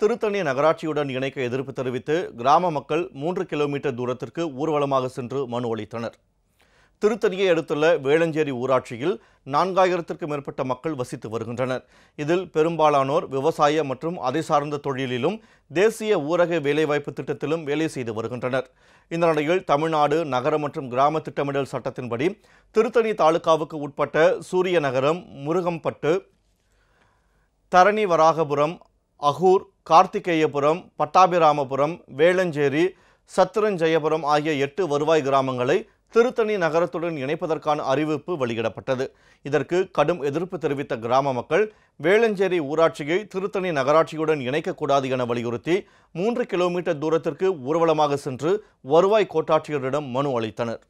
திருத்தணி நகராட்சியுடன் இணைக்க எதிர்ப்பு தெரிவித்து கிராம மக்கள் மூன்று கிலோமீட்டர் தூரத்திற்கு ஊர்வலமாக சென்று மனு அளித்தனர் திருத்தணியை அடுத்துள்ள வேளஞ்சேரி ஊராட்சியில் நான்காயிரத்திற்கும் மேற்பட்ட மக்கள் வசித்து வருகின்றனர் இதில் பெரும்பாலானோர் விவசாய மற்றும் அதை சார்ந்த தொழிலிலும் தேசிய ஊரக வேலைவாய்ப்பு திட்டத்திலும் வேலை செய்து வருகின்றனர் இந்த நிலையில் தமிழ்நாடு நகர மற்றும் கிராம திட்டமிடல் சட்டத்தின்படி திருத்தணி தாலுகாவுக்கு உட்பட்ட சூரிய நகரம் முருகம்பட்டு தரணி வராகபுரம் அகூர் கார்த்திகேயபுரம் பட்டாபிராமபுரம் வேளஞ்சேரி சத்திரஞ்சயபுரம் ஆகிய எட்டு வருவாய் கிராமங்களை திருத்தணி நகரத்துடன் இணைப்பதற்கான அறிவிப்பு வெளியிடப்பட்டது இதற்கு கடும் எதிர்ப்பு தெரிவித்த கிராம மக்கள் வேளஞ்சேரி ஊராட்சியை திருத்தணி நகராட்சியுடன் இணைக்கக்கூடாது என வலியுறுத்தி மூன்று கிலோமீட்டர் தூரத்திற்கு ஊர்வலமாக சென்று வருவாய் கோட்டாட்சியரிடம் மனு அளித்தனர்